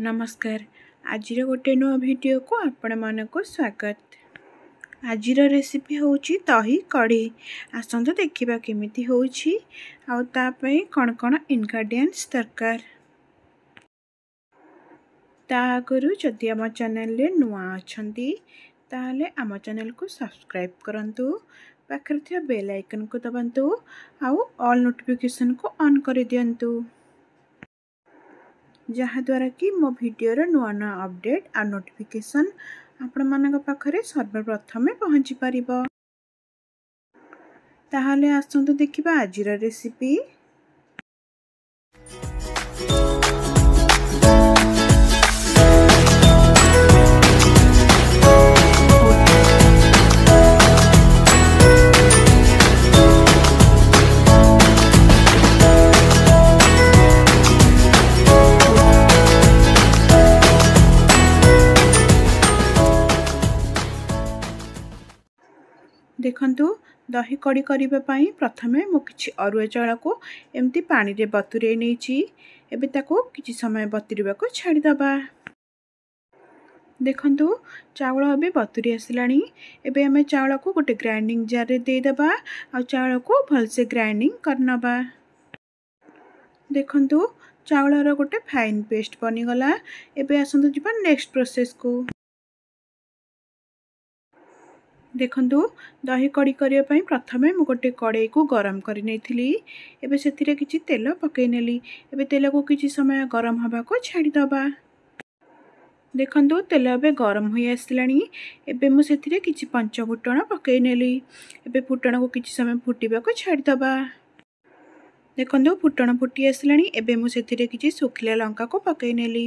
नमस्कार आज गोटे नुआ भिड को आपण मान स्वागत आज रेसीपी हूँ दही कढ़ी आसत देखा केमी होती कौन कौन इनग्रेडियंट्स दरकार तागर जदि आम चेल नुआ अच्छा तेल आम चेल को सब्सक्राइब करूँ पाखे बेल आइकन को दबंतु आउ ऑल नोटिफिकेशन को ऑन कर दिंतु जहाद्वारा कि मिडियो नुवा नुवा अपडेट आ नोटिफिकेसन ताहाले सर्वप्रथम पहचिपार त रेसिपी। दही कडी प्रथमे म अरुवा चाउकु पातुरै नै एक्ति समय बतुर छाडिदे देखु चाउल अब बतुरी आसलामे को गोटे ग्राइन्डिङ जारे दिद चाउल भलसे ग्राइन्डिङ गरिन देखु चाउलर फाइन पेस्ट बनिगला ए नेक्स्ट प्रोसेस को ଦେଖନ୍ତୁ ଦହି କଡ଼ି କରିବା ପାଇଁ ପ୍ରଥମେ ମୁଁ ଗୋଟେ କଡ଼େଇକୁ ଗରମ କରିନେଇଥିଲି ଏବେ ସେଥିରେ କିଛି ତେଲ ପକାଇ ନେଲି ଏବେ ତେଲକୁ କିଛି ସମୟ ଗରମ ହେବାକୁ ଛାଡ଼ିଦେବା ଦେଖନ୍ତୁ ତେଲ ଏବେ ଗରମ ହୋଇ ଆସିଲାଣି ଏବେ ମୁଁ ସେଥିରେ କିଛି ପଞ୍ଚ ଫୁଟଣ ପକାଇ ନେଲି ଏବେ ଫୁଟଣକୁ କିଛି ସମୟ ଫୁଟିବାକୁ ଛାଡ଼ିଦେବା ଦେଖନ୍ତୁ ଫୁଟଣ ଫୁଟି ଆସିଲାଣି ଏବେ ମୁଁ ସେଥିରେ କିଛି ଶୁଖିଲା ଲଙ୍କାକୁ ପକାଇ ନେଲି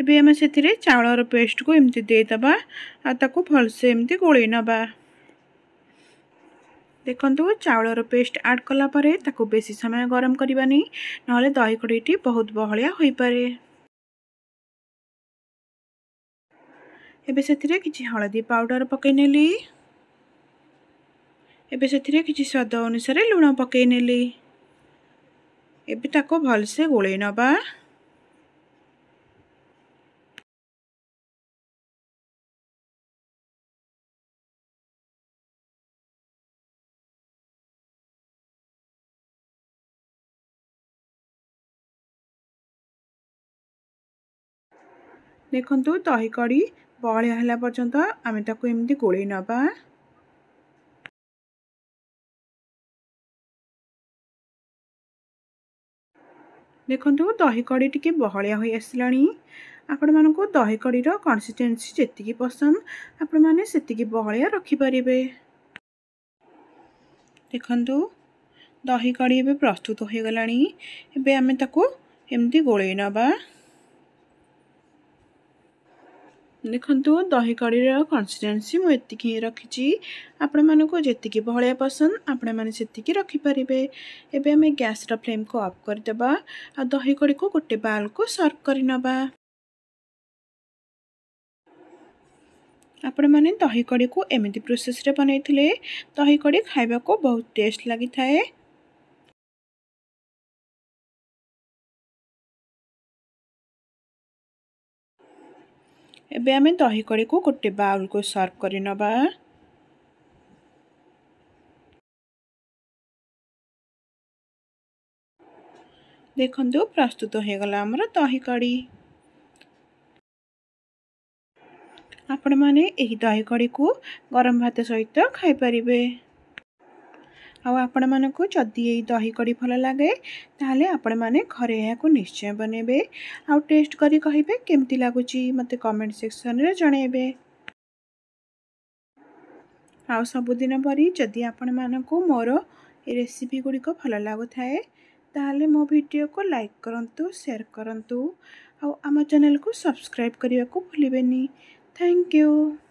एम से चाउल पेस्ट को एमती देदे आकु भलसे गोल नवा देखु चाउल पेस्ट आड कलापर ताक बेस समय गरम करवानी ना दही कड़ी बहुत बहलिया हो पाए एबरे कि हलदी पाउडर पकईनेली कि स्वाद अनुसार लुण पकईने भलसे गोल नवा ଦେଖନ୍ତୁ ଦହି କଡ଼ି ବହଳିଆ ହେଲା ପର୍ଯ୍ୟନ୍ତ ଆମେ ତାକୁ ଏମିତି ଗୋଳେଇ ନେବା ଦେଖନ୍ତୁ ଦହି କଡ଼ି ଟିକେ ବହଳିଆ ହୋଇ ଆସିଲାଣି ଆପଣମାନଙ୍କୁ ଦହି କଡ଼ିର କନସିଷ୍ଟେନ୍ସି ଯେତିକି ପସନ୍ଦ ଆପଣମାନେ ସେତିକି ବହଳିଆ ରଖିପାରିବେ ଦେଖନ୍ତୁ ଦହି କଡ଼ି ଏବେ ପ୍ରସ୍ତୁତ ହୋଇଗଲାଣି ଏବେ ଆମେ ତାକୁ ଏମିତି ଗୋଳେଇ ନେବା दही कडी र कन्सिस्टेन्सी म यतिकि रिप म जतिकि भाइ पसन्द आपेक रे एम ग्यास र फ्लेमको अफ गरिदेवा दही कडीको गटे बाल्कु सर्भ गरिन आपण को दही कडी एमि प्रोसेस्रे बनाइले द कडी को बहुत टेस्ट लागिथाए ଏବେ ଆମେ ଦହିକଡ଼ିକୁ ଗୋଟେ ବାଉଲ୍କୁ ସର୍ଭ କରିନେବା ଦେଖନ୍ତୁ ପ୍ରସ୍ତୁତ ହୋଇଗଲା ଆମର ଦହିକଡ଼ି ଆପଣମାନେ ଏହି ଦହିକଡ଼ିକୁ ଗରମ ଭାତ ସହିତ ଖାଇପାରିବେ ଆପଣମାନଙ୍କୁ ଯଦି ଏଇ ଦହି କଡ଼ି ଭଲ ଲାଗେ ତାହେଲେ ଆପଣମାନେ ଘରେ ଏହାକୁ ନିଶ୍ଚୟ ବନେଇବେ ଆଉ ଟେଷ୍ଟ କରି କହିବେ କେମିତି ଲାଗୁଛି ମୋତେ କମେଣ୍ଟ ସେକ୍ସନରେ ଜଣେଇବେ ଆଉ ସବୁଦିନ ପରି ଯଦି ଆପଣମାନଙ୍କୁ ମୋର ଏ ରେସିପି ଗୁଡ଼ିକ ଭଲ ଲାଗୁଥାଏ ତାହେଲେ ମୋ ଭିଡ଼ିଓକୁ ଲାଇକ୍ କରନ୍ତୁ ସେୟାର କରନ୍ତୁ ଆଉ ଆମ ଚ୍ୟାନେଲକୁ ସବସ୍କ୍ରାଇବ୍ କରିବାକୁ ଭୁଲିବେନି ଥ୍ୟାଙ୍କ ୟୁ